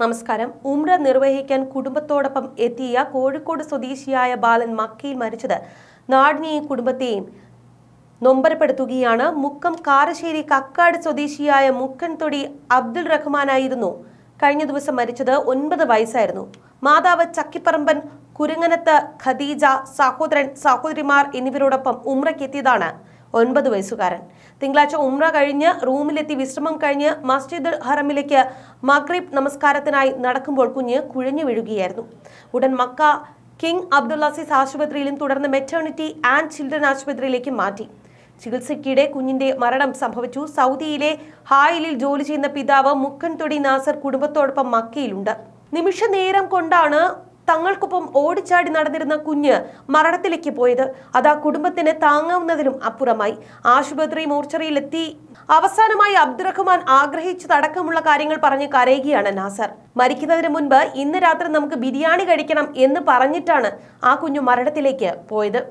നമസ്കാരം ഉംറ നിർവഹിക്കാൻ കുടുംബത്തോടൊപ്പം എത്തിയ കോഴിക്കോട് സ്വദേശിയായ ബാലൻ മക്കയിൽ മരിച്ചത് നാടിനെയും കുടുംബത്തെയും നൊമ്പരപ്പെടുത്തുകയാണ് മുക്കം കാരശ്ശേരി കക്കാട് സ്വദേശിയായ മുക്കൻതൊടി അബ്ദുൾ റഹ്മാനായിരുന്നു കഴിഞ്ഞ ദിവസം മരിച്ചത് ഒൻപത് വയസ്സായിരുന്നു മാതാവ് ചക്കിപ്പറമ്പൻ കുരങ്ങനത്ത് ഖദീജ സഹോദരൻ സഹോദരിമാർ എന്നിവരോടൊപ്പം ഉംറയ്ക്കെത്തിയതാണ് ഒൻപത് വയസ്സുകാരൻ തിങ്കളാഴ്ച ഉംറ കഴിഞ്ഞ് റൂമിലെത്തി വിശ്രമം കഴിഞ്ഞ് മസ്ജിദ് ഹറമിലേക്ക് മഗ്രിബ് നമസ്കാരത്തിനായി നടക്കുമ്പോൾ കുഞ്ഞ് കുഴഞ്ഞു വീഴുകയായിരുന്നു ഉടൻ മക്ക കിങ് അബ്ദുല്ലാസിസ് ആശുപത്രിയിലും തുടർന്ന് മെറ്റേണിറ്റി ആൻഡ് ചിൽഡ്രൻ ആശുപത്രിയിലേക്കും മാറ്റി ചികിത്സയ്ക്കിടെ കുഞ്ഞിന്റെ മരണം സംഭവിച്ചു സൗദിയിലെ ഹായിലിൽ ജോലി ചെയ്യുന്ന പിതാവ് മുക്കൻതൊടി നാസർ കുടുംബത്തോടൊപ്പം മക്കയിലുണ്ട് നിമിഷ നേരം കൊണ്ടാണ് തങ്ങൾക്കൊപ്പം ഓടിച്ചാടി നടന്നിരുന്ന കുഞ്ഞ് മരണത്തിലേക്ക് പോയത് അത് ആ കുടുംബത്തിന് താങ്ങാവുന്നതിലും അപ്പുറമായി ആശുപത്രി മോർച്ചറിയിലെത്തി അവസാനമായി അബ്ദുറഹ്മാൻ ആഗ്രഹിച്ചതടക്കമുള്ള കാര്യങ്ങൾ പറഞ്ഞ് കരയുകയാണ് നാസർ മരിക്കുന്നതിന് മുൻപ് ഇന്ന് രാത്രി നമുക്ക് ബിരിയാണി കഴിക്കണം എന്ന് പറഞ്ഞിട്ടാണ് ആ കുഞ്ഞു മരണത്തിലേക്ക് പോയത്